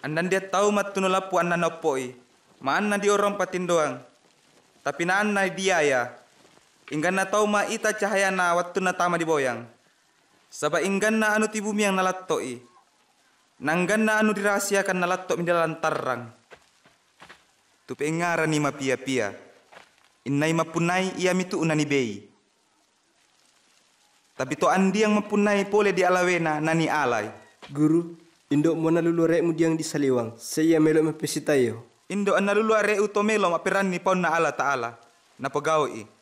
Andan dia tahu matunulapu anna nopoi. Maanna di orang patin doang. Tapi naanna dia ya. Inggan na tahu ma ita cahaya na waktu na tama diboyang. Saba inggan na anu ti bumi yang nalattoi. Nanggan na anu dirahasiakan nalattok mindalan tarang. Tupi pengara ni ma pia-pia. Innai punai ia mitu unani bei. Tapi to andi yang mapunai boleh alawena nani alai. Guru, Indo mona lulu diang di saliwang, Saya melo mepesitayo. Indo ana lulu re utomelo ni pon na Allah Ta'ala. Napagawi.